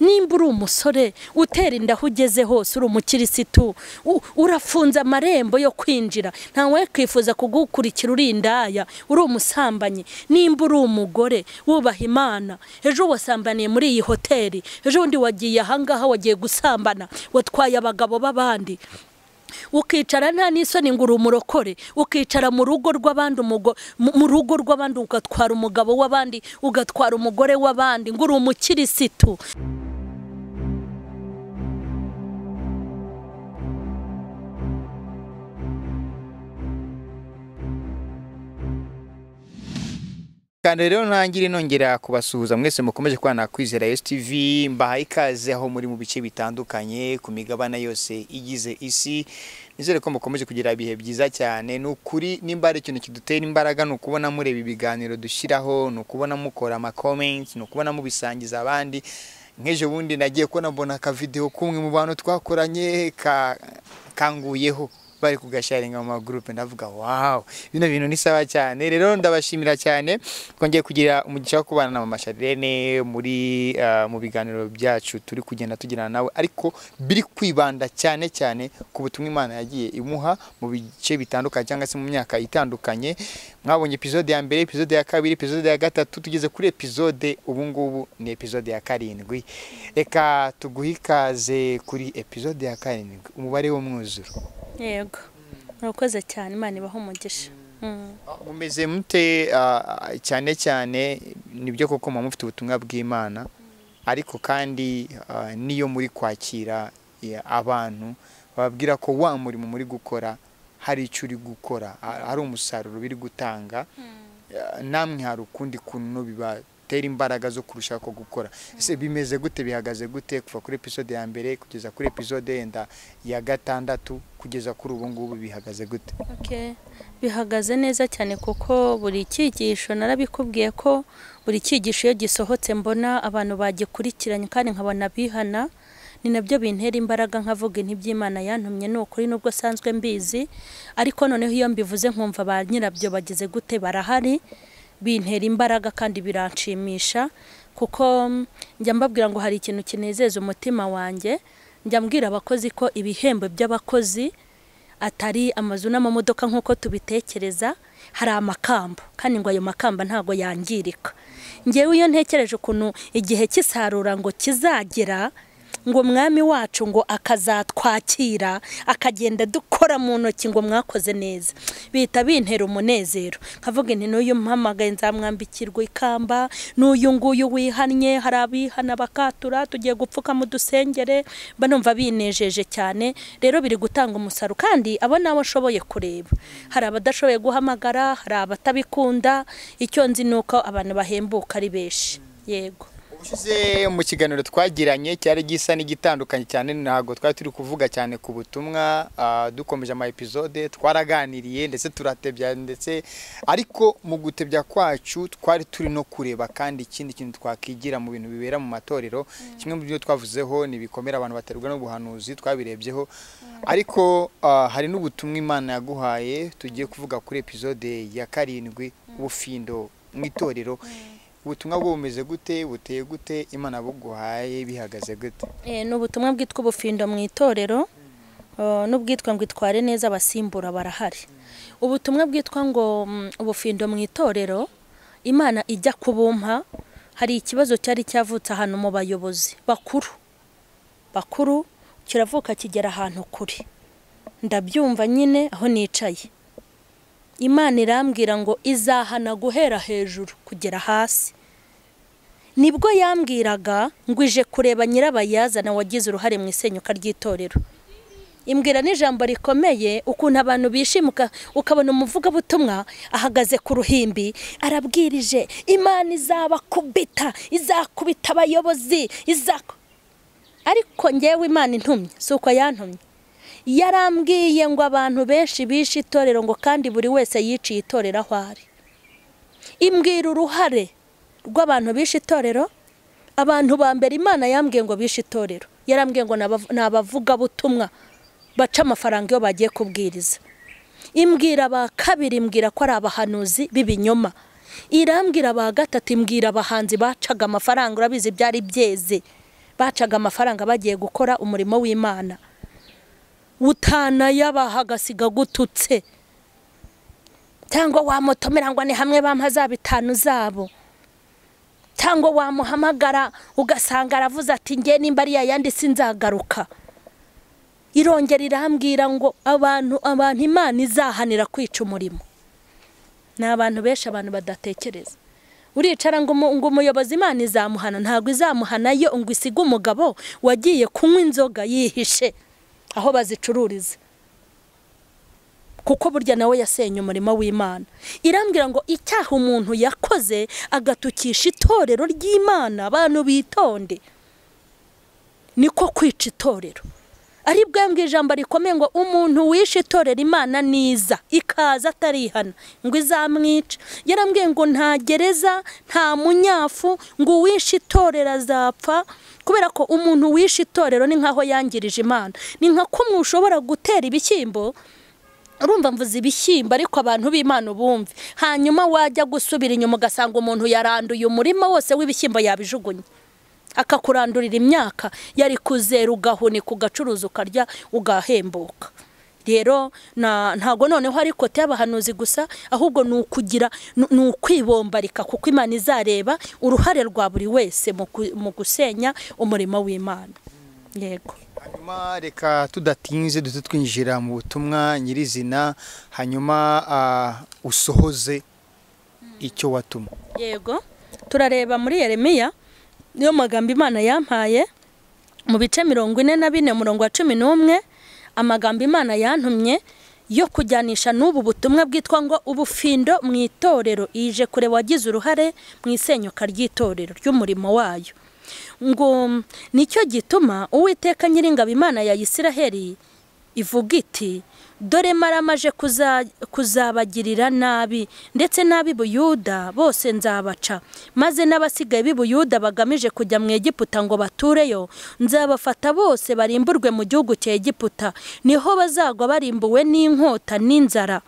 nimba uri umusore utera inda aho ugeze hose uri umukirisitu urafunze amarembo yo kwinjira ntawe kwifuza kugukurikira uri indaya uri umusambanyi nimba uri umugore wubaha imana ejo wasambaniye muri iyi hoteli ejo undi wagiye ahangaha wagiye gusambana watwaye abagabo b'abandi ukicara nta n'isoni ngo urumurokore ukicara mu rugo rw'abandi mu rugo rw'abandi ugatwara umugabo w'abandi ugatwara umugore w'abandi ngo uri umukirisitu kandi rero ntangire nongera kubasuhuza mwese mukomeje kubana kwizera Yes TV ikaze aho muri mu bice bitandukanye ku migabane yose igize isi nizere ko mukomeje kugira ibihe byiza cyane ni ukuri nimba hari ikintu kidutera imbaraga ni ukubona mureba ibiganiro dushyiraho ni ukubona mukora amakomenti ni ukubona mubisangiza abandi nk'ejo bundi nagiye kubona mbona akavidewo k'umwe mu bantu twakoranye kanguyeho bari kugasharinga mu magurupe ndavuga wawu bino bintu ni sawa cyane rero ndabashimira cyane twongeye kugira umugisha wo kubana na mama Charlene muri uh, mu biganiro byacu turi kugenda tugirana nawe ariko biri kwibanda cyane cyane ku butumwa imana yagiye imuha mu bice bitandukanye cyangwa se mu myaka itandukanye mwabonye epizode ya mbere epizode ya kabiri epizode ya gatatu tugeze kuri epizode ubu ngubu ni epizode ya karindwi reka tuguhe ikaze kuri epizode ya karindwi umubare w'umwuzuro yego murakoze cyane imana ibaho umugisha hmm. mumeze mute ah, ah, cyane cyane nibyo koko muba mufite ubutumwa bw'imana ariko kandi ah, n'iyo muri kwakira abantu bababwira ko wa murimo muri gukora hari icyo uri gukora hari umusaruro biri gutanga hmm. namwe hari ukundi kuntu biba bigutera imbaraga zo kurushaho ko gukora ese bimeze gute bihagaze gute kuva kuri episode ya mbere kugeza kuri episode yenda ya gatandatu kugeza kuri ubu ngubu bihagaze gute bihagaze neza cyane kuko buri cyigisho narabikubwiye ko buri cyigisho iyo gisohotse mbona abantu bagikurikiranye kandi nkabona bihana ni nabyo bintera imbaraga nkavuga intiby'imana yantumye ni ukuri nubwo sanzwe mbizi ariko noneho iyo mbivuze nkumva ba nyirabyo bageze gute barahari bintera imbaraga kandi biranshimisha kuko mm, njya mbabwira ngo hari ikintu kinezeza umutima wanjye njya mbwira abakozi ko ibihembo by'abakozi atari amazu n'amamodoka nk'uko tubitekereza hari amakamba kandi ngo ayo makamba ntabwo yangirika ngewe iyo ntekereje ukuntu igihe cy'isarura ngo kizagera ngo mwami wacu ngo akazatwakira akagenda dukora mu ntoki ngo mwakoze neza bita bintera umunezero nkavuga inti n'uyu mpamagaye nzamwambikirwa ikamba n'uyu nguyu wihannye hari abihana bakatura tugiye gupfuka mu dusengere banumva binejeje cyane rero biri gutanga umusaruro kandi abo nabo ashoboye kureba hari abadashoboye guhamagara hari abatabikunda icyo nzi ni uko abantu bahembuka ari benshi yego ushize mu kiganiro twagiranye cyari gisa n'igitandukanye cyane ntabwo twari turi kuvuga cyane ku butumwa ah, dukomeje ama episode twaraganiriye ndetse turatebya ndetse ariko mu gutebya kwacu twari turi no kureba kandi ikindi kintu twakigira mu bintu bibera mu matorero mm. kimwe mu byo twavuzeho ni ibikomere abantu baterwa n'ubuhanuzi twabirebyeho mm. ariko ah, hari n'ubutumwa imana yaguhaye tugiye kuvuga kuri episode ya karindwi mm. ubufindo mu itorero ubutumwa bwo bumeze gute buteye gute imana buguhaye bihagaze gute eh, ni ubutumwa bwitwa ubufindo mu itorero oh, n'ubwitwa ngo itware neza abasimbura barahari ubutumwa bwitwa ngo mm, ubufindo mu itorero imana ijya kubumpa hari ikibazo cyari cyavutse ahantu mu bayobozi bakuru bakuru kiravuka kigera ahantu kure ndabyumva nyine aho nicaye imana irambwira ngo izahana guhera hejuru kugera hasi nibwo yambwiraga ngo ije kureba nyirabayazana wagize uruhare mu isenyuka ry'itorero imbwira n'ijambo rikomeye ukuntu abantu bishimuka ukabona umuvugabutumwa ahagaze ku ruhimbi arabwirije imana izabakubita izakubita abayobozi ariko ngewe imana intumye si uko yantumye yarambwiye ngo abantu benshi bishe itorero ngo kandi buri wese yiciye itorero aho ari imbwira uruhare rw'abantu bishe itorero abantu ba mbere imana yambwiye ngo bishe itorero yarambwiye ngo ni abavugabutumwa baca amafaranga iyo bagiye kubwiriza imbwira ba kabiri imbwira ko ari abahanuzi b'ibinyoma irambwira ba gatatu imbwira abahanzi bacaga amafaranga urabizi byari byeze bacaga amafaranga bagiye gukora umurimo w'imana utanayaba yabahagasiga gututse cyangwa wamutomera ngo ni hamwe bampa bitanu zabo cyangwa wamuhamagara ugasanga aravuze ati nge nimba ari yayandi sinzagaruka irongera irambwira ngo abantu abantu imana izahanira kwica umurimo ni abantu benshi abantu badatekereza uricara ngo umuyobozi imana izamuhana ntabwo izamuhana yo ngo isige umugabo wagiye kunywa inzoga yihishe aho bazicururiza kuko burya nawe yasenye umurimo w'imana irambwira ngo icyaha umuntu yakoze agatukisha itorero ry'imana abantu bitonde niko kwica itorero ari bwambwe ijambo rikomeye ngo umuntu wishe itorera imana niza ikaza atarihana ngo izamwice yarambwiye ngo nta gereza nta munyafu ngo uwishe itorera azapfa kubera ko umuntu wishe itorero ni nk'aho yangirije imana ni nka kumwe ushobora gutera ibishyimbo urumva mvuze ibishyimbo ariko abantu b'imana ubumve hanyuma wajya gusubira inyuma ugasanga umuntu yaranduye umurima wose w'ibishyimbo yabijugunye akakurandurira imyaka yari kuzera ugahunika ugacuruza ukarya ugahembuka rero na ntago noneho ariko kote y'abahanuzi gusa ahubwo ni ukugira ni ukwibombarika kuko imana izareba uruhare rwa buri wese mu gusenya umurimo w'imana yego hanyuma reka tudatinze duhita twinjira mu butumwa nyirizina hanyuma usohoze hmm. icyo watuma yego turareba muri yeremiya niyo magambo imana yampaye mu bice mirongo ine na bine murongo wa cumi n'umwe amagambo imana yantumye yo kujyanisha n'ubu butumwa bwitwa ngo ubufindo mu itorero ije kure wagize uruhare mu isenyuka ry'itorero ry'umurimo wayo ngo nicyo gituma uwiteka nyiringabo imana ya isiraheli ivuga iti dore maramaje kuzabagirira nabi ndetse n'ab'i buyuda bose nzabaca maze n'abasigaye b'i buyuda bagamije kujya mu egiputa ngo batureyo nzabafata bose barimburwe mu gihugu cya egiputa niho bazagwa barimbuwe n'inkota n'inzara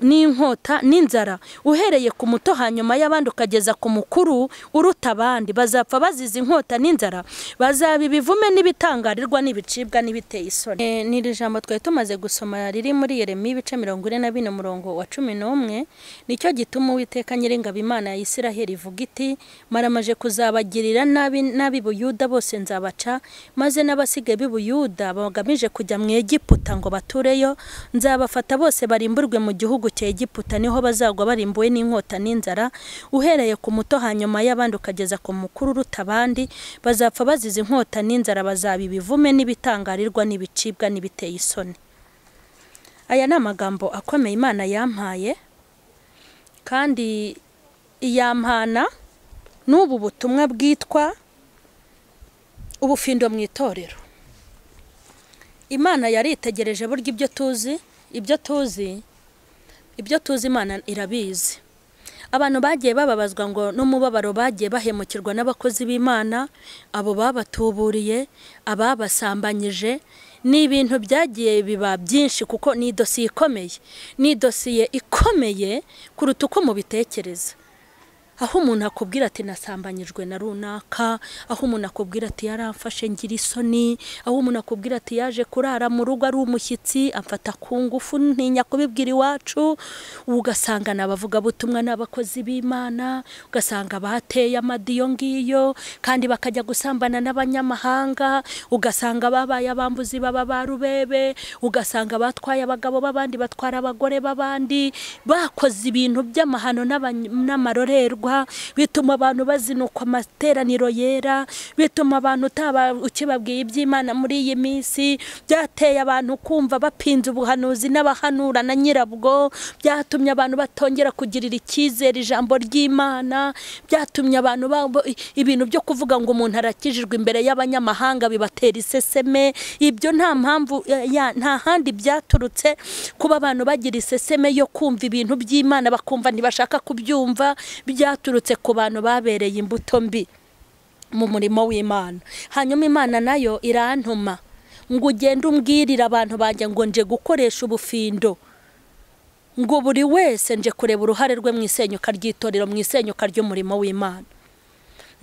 n'inkota n'inzara uhereye ku muto hanyuma y'abandi ukageza ku mukuru uruta abandi bazapfa bazize inkota n'inzara bazaba ibivume n'ibitangarirwa n'ibicibwa n'ibiteye isoni eh, ni iri jambo twari tumaze gusoma riri muri yeremi ibice mirongo ine na bine umurongo wa cumi n'umwe nicyo gituma uwiteka nyir'ingabo imana ya isiraheli ivuga iti maramaje kuzabagirira nabi nabi buyuda bose nzabaca maze n'abasigaye b'ibuyuda bagamije kujya mu egiputa ngo batureyo nzabafata bose barimburwe mu gihugu gihugu cya Egiputa niho bazagwa barimbuwe n'inkota n'inzara uhereye ku muto hanyuma y'abandi ukageza ku mukuru uruta abandi bazapfa bazize inkota n'inzara bazaba ibivume n'ibitangarirwa n'ibicibwa n'ibiteye isoni aya ni amagambo akomeye imana yampaye kandi iyampana n'ubu butumwa bwitwa ubufindo mu itorero imana yaritegereje burya ibyo tuzi ibyo tuzi ibyo tuzi imana irabizi abantu bagiye bababazwa ngo n'umubabaro bagiye bahemukirwa n'abakozi b'imana abo babatuburiye ababasambanyije ni ibintu byagiye biba byinshi kuko ni idosiye ikomeye ni idosiye ikomeye kuruta uko mubitekereza aho umuntu akubwira ati nasambanyijwe na runaka aho umuntu akubwira ati yaramfashe ngira isoni aho umuntu akubwira ati yaje kurara mu rugo ari umushyitsi amfata ku ngufu ntinya kubibwira iwacu ugasanga ni abavugabutumwa n'abakozi b'imana ugasanga bateye amadiyo ngiyo kandi bakajya gusambana n'abanyamahanga ugasanga babaye abambuzi baba ba rubebe ugasanga batwaye abagabo b'abandi batwara abagore b'abandi bakoze ibintu by'amahano n'amarorerwa guhanagurwa bituma abantu bazinukwa amateraniro yera bituma abantu utaba ukibabwiye iby'imana muri iyi minsi byateye abantu kumva bapinze ubuhanuzi n'abahanura na nyirabwo byatumye abantu batongera kugirira icyizere ijambo ry'imana byatumye abantu ibintu byo kuvuga ngo umuntu arakijijwe imbere y'abanyamahanga bibatera iseseme ibyo nta mpamvu nta handi byaturutse kuba abantu bagira iseseme yo kumva ibintu by'imana bakumva ntibashaka kubyumva bya baturutse ku bantu babereye imbuto mbi mu murimo w'imana hanyuma imana nayo irantuma ngo ugende umbwirire abantu banjye ngo nje gukoresha ubufindo ngo buri wese nje kureba uruhare rwe mu isenyuka ry'itorero mu isenyuka ry'umurimo w'imana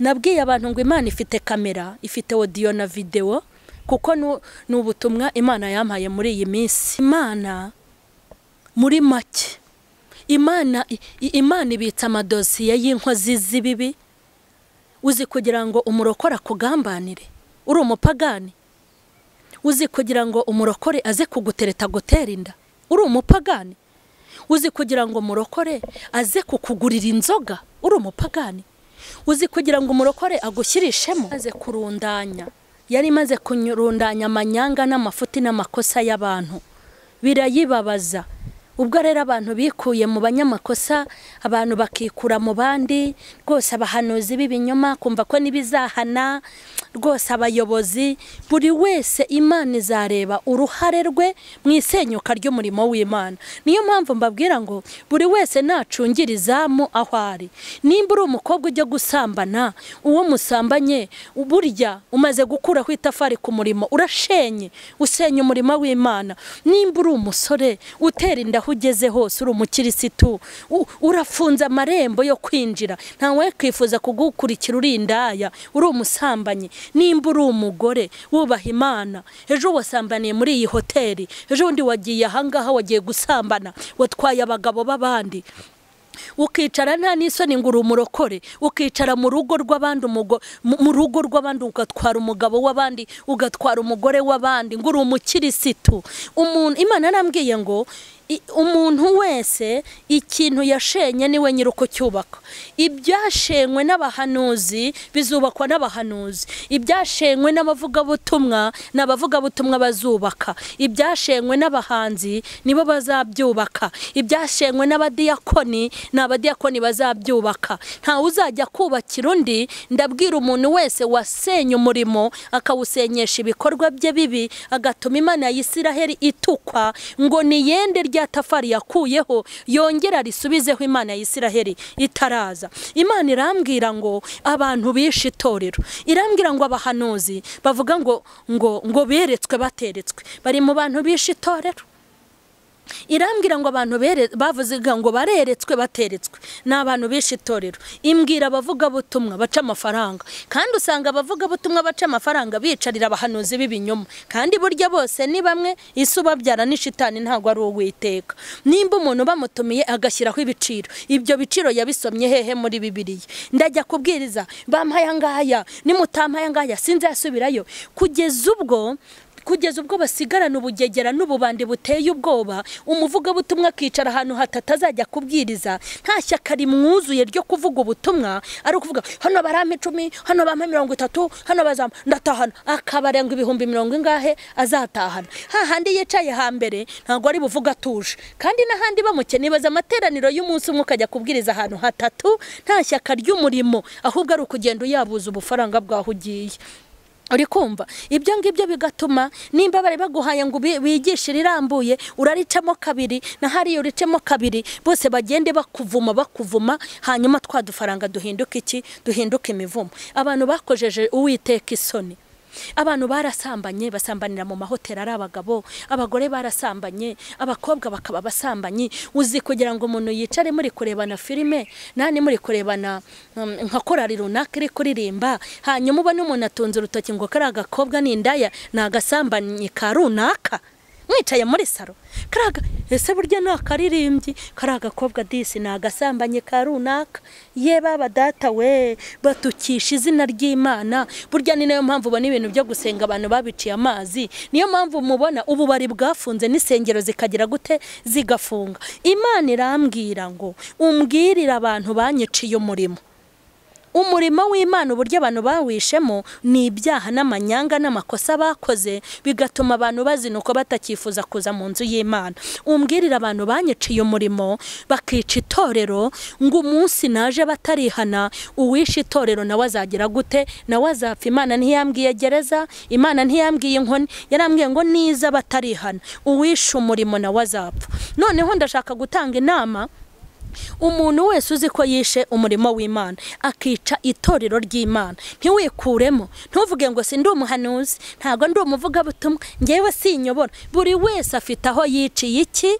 nabwiye abantu ngo imana ifite kamera ifite odiyo na videwo kuko ni ubutumwa imana yampaye muri iyi minsi imana muri make imana imana ibitsa amadosiye y'inkozi z'ibibi uzi kugira ngo umurokore akugambanire uri umupagani uzi kugira ngo umurokore aze kugutereta gutera inda uri umupagani uzi kugira ngo umurokore aze kukugurira inzoga uri umupagani uzi kugira ngo umurokore agushyirishemo aze kurundanya yari imaze kurundanya amanyanga n'amafuti n'amakosa y'abantu birayibabaza ubwo rero abantu bikuye mu banyamakosa abantu bakikura mu bandi rwose abahanuzi b'ibinyoma kumva ko n'ibizahana rwose abayobozi buri wese imana izareba uruhare rwe mu isenyuka ry'umurimo w'imana niyo mpamvu mbabwira ngo buri wese nacungire izamu aho ari nimba uri umukobwa ujya gusambana uwo musambanye burya umaze gukuraho itafari ku murimo urashenye usenya umurimo w'imana nimba uri umusore utera inda aho ugeze hose uri umukirisitu urafunze amarembo yo kwinjira ntawe kwifuza kugukurikira uri indaya uri umusambanyi nimba uri umugore wubaha imana ejo wasambaniye muri iyi hoteli ejo bundi wagiye ahangaha wagiye gusambana watwaye abagabo b'abandi ukicara nta n'isoni ngo uri umurokore ukicara mu rugo rw'abandi mu rugo rw'abandi ugatwara umugabo w'abandi ugatwara umugore w'abandi ngo uri umukirisitu umuntu imana arambwiye ngo umuntu wese ikintu yashenye niwe nyiri uko cyubaka ibyashenywe n'abahanuzi bizubakwa n'abahanuzi ibyashenywe n'abavugabutumwa ni abavugabutumwa bazubaka ibyashenywe n'abahanzi nibo bazabyubaka ibyashenywe n'abadiyakoni ni abadiyakoni bazabyubaka ntawe uzajya kubakira undi ndabwira umuntu wese wasenye umurimo akawusenyesha ibikorwa bye bibi agatuma imana ya israheli itukwa ngo ni yende rya tafari yakuyeho yongera risubizeho imana ya Isiraheli itaraza imana irambwira ngo abantu bishe itorero irambwira ngo abahanuzi bavuga ngo ngo ngo beretswe bateretswe bari mu bantu bishe itorero irambwira ngo abantu bavuze ngo bareretswe bateretswe ni abantu bishe itorero imbwira abavugabutumwa baca amafaranga kandi usanga abavugabutumwa baca amafaranga bicarira abahanuzi b'ibinyoma kandi burya bose ni bamwe isi ubabyara n'ishitani ntabwo ari uwiteka nimba umuntu bamutumiye agashyiraho ibiciro ibyo biciro yabisomye hehe muri bibiriya ndajya kubwiriza bampaya ngaya nimutama ngaya sinzasubirayo kugeza ubwo kugeza ubwo basigarana ubugegera n'ububandi buteye ubwoba umuvugabutumwa akicara ahantu hatatu azajya kubwiriza nta shyaka rimwuzuye ryo kuvuga ubutumwa ari ukuvuga hano barampa icumi hano bampa mirongo itatu hano bazampa ndatahana akabarenga ibihumbi mirongo ingahe azatahana hahandi yicaye hambere ntabwo ari buvuga atuje kandi n'ahandi bamukene baza amateraniro y'umunsi umwe ukajya kubwiriza ahantu hatatu nta shyaka ry'umurimo ahubwo ari ukugenda uyabuza ubufaranga bwaho ugiye uri kumva ibyo ngibyo bigatuma nimba bari baguhaye ngo bigishe irirambuye uraricamo kabiri na hariya uricemo kabiri bose bagende bakuvuma bakuvuma hanyuma twa dufaranga duhinduka iki duhinduka imivumo abantu bakojeje uwiteka isoni abantu barasambanye basambanira mu mahoteli ari abagabo abagore barasambanye abakobwa bakaba basambanyi uzi kugira ngo umuntu yicare muri kurebana filime nani muri kurebana um, nka korari runaka iri kuririmba hanyuma ubona umuntu atunze urutoki ngo kari agakobwa ni indaya ni agasambanyi ka runaka mwicaye muri saro karaga ese burya ni akaririmbyi kariya gakobwa disi ni agasambanye ka runaka ye baba data we batukisha izina ry'imana burya ni nayo mpamvu ubona ibintu byo gusenga abantu babiciye amazi niyo mpamvu mubona ububari bwafunze n'insengero zikagira gute zigafunga imana irambwira ngo umbwirire abantu banyiciye umurimo umurimo w'imana uburyo abantu bawishemo ni ibyaha n'amanyanga n'amakosa bakoze bigatuma abantu bazinuka batakifuza kuza mu nzu y'imana umbwirira abantu banyiciye umurimo bakica itorero ngo umunsi naje batarihana uwishe itorero nawe azagira gute nawe azapfa imana ntiyambwiye gereza imana ntiyambwiye inkoni yarambwiye ngo niza batarihana uwishe umurimo nawe azapfa noneho ndashaka gutanga inama umuntu wese uzi ko yishe umurimo w'imana akica itorero ry'imana ntiwikuremo ntuvuge ngo si ndi umuhanuzi ntabwo ndi umuvugabutumwa ngewe sinyobora buri wese afite aho yiciye iki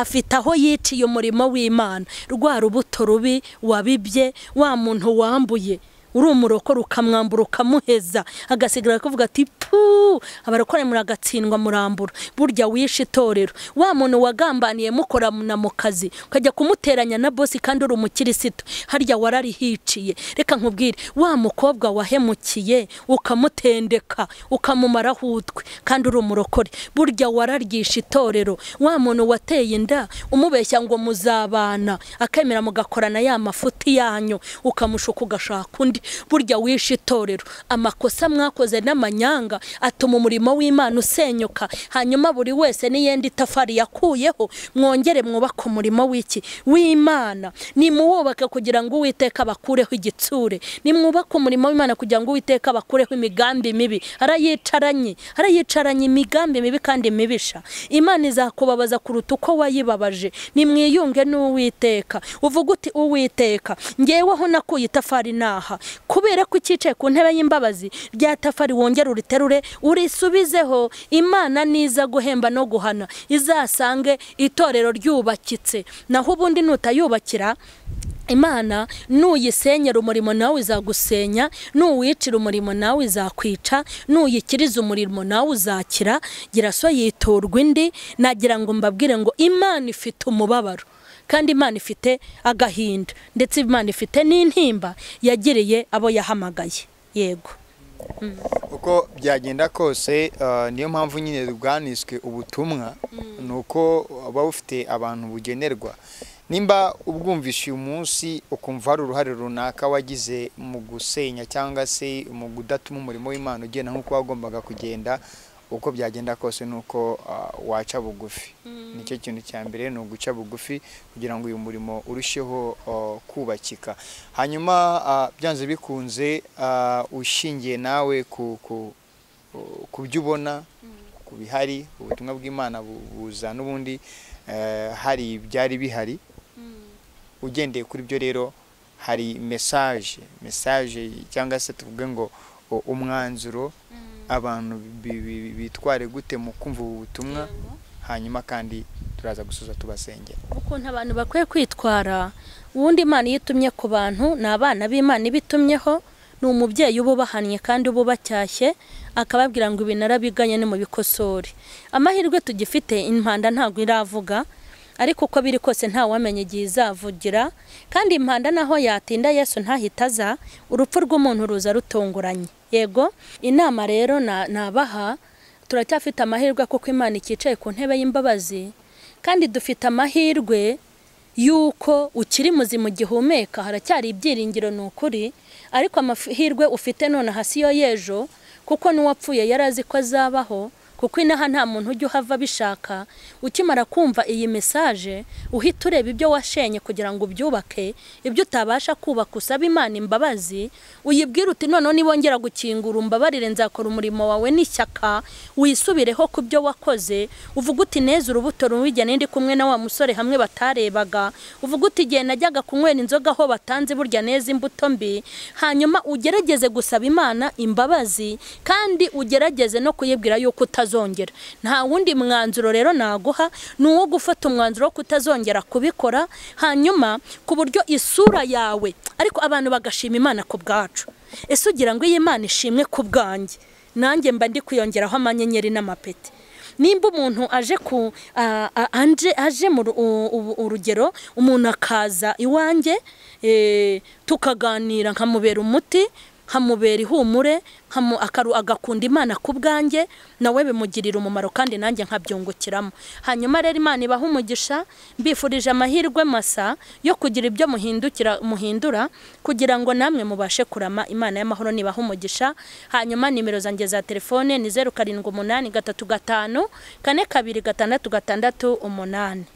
afite aho yiciye umurimo w'imana rwa rubuto rubi wabibye wa muntu wambuye uri umurokoro ukamwambura ukamuheza agasigara akavuga ati puu abarokore muragatsindwa murambura burya wishe itorero wa muntu wagambaniye mukora na mu kazi ukajya kumuteranya na bosi kandi uri umukirisitu harya wararihiciye reka nkubwire wa mukobwa wahemukiye ukamutendeka ukamumaraho utwe kandi uri umurokore burya wararyisha itorero wa muntu wateye inda umubeshya ngo muzabana akemera mugakorana ya mafuti yanyu ukamushuka ugashaka undi burya wishe itorero amakosa mwakoze n'amanyanga atuma umurimo w'imana usenyuka hanyuma buri wese n'iyenda itafari yakuyeho mwongere mwubake umurimo w'iki w'imana nimuwubake kugira ngo uwiteka bakureho igitsure nimwubake umurimo w'imana kugira ngo uwiteka abakureho imigambi mibi arayicaranye arayicaranye imigambi mibi kandi mibisha imana izakubabaza kuruta uko wayibabaje nimwiyunge n'uwiteka uvuga uti uwiteka ngeweho nakuye itafari naha kubera ko ucyicaye ku ntebe y'imbabazi rya tafari wongera uriterure urisubizeho imana niza guhemba no guhana izasange itorero ryubakitse naho ubundi nutayubakira imana nuyisenyera umurimo nawe izagusenya nuwicira umurimo nawe izakwica nuyikiriza umurimo nawe uzakira gira so yiturwa indi nagira ngo mbabwire ngo imana ifite umubabaro kandi imana ifite agahinda ndetse imana ifite n'intimba yagereye abo yahamagaye yego mm. uko byagenda kose uh, niyo mpamvu nyine bwaniswe ubutumwa mm. ni uko buba bufite abantu bugenerwa nimba ubwumvishe uyu munsi ukumva hari uruhare runaka wagize mu gusenya cyangwa se mu kudatuma umurimo w'imana ugenda nk'uko wagombaga kugenda uko byagenda kose ni uko uh, waca bugufi mm. nicyo kintu cya mbere ni uguca bugufi kugira ngo uyu murimo urusheho uh, kubakika hanyuma uh, byanze bikunze ushingiye nawe ku byo ubona mm. ku bihari ubutumwa bw'imana buza n'ubundi hari byari bihari mm. ugendeye kuri byo rero hari mesaje mesaje cyangwa se tuvuge ngo umwanzuro abantu bitware gute mu kumva ubutumwa hanyuma kandi turaza gusuza tubasengera ukuntu abantu bakwiye kwitwara uwundi imana iyo ku bantu ni abana b'imana ibitumyeho ni umubyeyi uba ubahannye kandi uba ubacyashye akababwira ngo ibi narabiganye ni mu bikosore amahirwe tugifite impanda ntabwo iravuga ariko uko biri kose ntawamenya igihe izavugira kandi impanda naho yatinda yesu ntahita aza urupfu rw'umuntu ruza rutunguranye yego inama rero nabaha turacyafite amahirwe kuko imana icyicaye ku ntebe y'imbabazi kandi dufite amahirwe y'uko ukiri muzima ugihumeka haracyari ibyiringiro ni ukuri ariko amahirwe ufite nonaha si yo y'ejo kuko n'uwapfuye yari azi ko azabaho kuko inaha nta muntu ujya uhava abishaka ukimara kumva iyi mesaje uhita ureba ibyo washenye kugira ngo ubyubake ibyo utabasha kubaka usaba imana imbabazi uyibwira uti noneho nibongera gukingura umbabarire nzakora umurimo wawe n'ishyaka wisubireho ku byo wakoze uvuga uti neza urubuto rumwe n'indi kumwe na wa musore hamwe batarebaga uvuga uti igihe najyaga kunywera inzoga aho batanze burya neza imbuto mbi hanyuma ugerageze gusaba imana imbabazi kandi ugerageze no kuyibwira yuko uta kutazongera nta wundi mwanzuro rero naguha ni uwo gufata umwanzuro wo kutazongera kubikora hanyuma ku buryo isura yawe ariko abantu bagashima imana ku bwacu ese ugira ngo iyi mana ishimwe ku bwanjye nanjye mba ndi kwiyongeraho amanyenyeri n'amapeti nimba umuntu aje ku aje mu urugero umuntu akaza iwanjye eh, tukaganira nkamubera umuti nkamubera ihumure agakunda imana ku bwanjye nawe bimugirira umumaro kandi nanjye nkabyungukiramo hanyuma rero imana ibaha umugisha mbifurije amahirwe masa yo kugira ibyo muhindukira muhindura kugira ngo namwe mubashe kurama imana y'amahoro nibaha umugisha hanyuma nimero zanjye za telefone ni zeru karindwi umunani gatatu gatanu kane kabiri gatandatu gatandatu umunani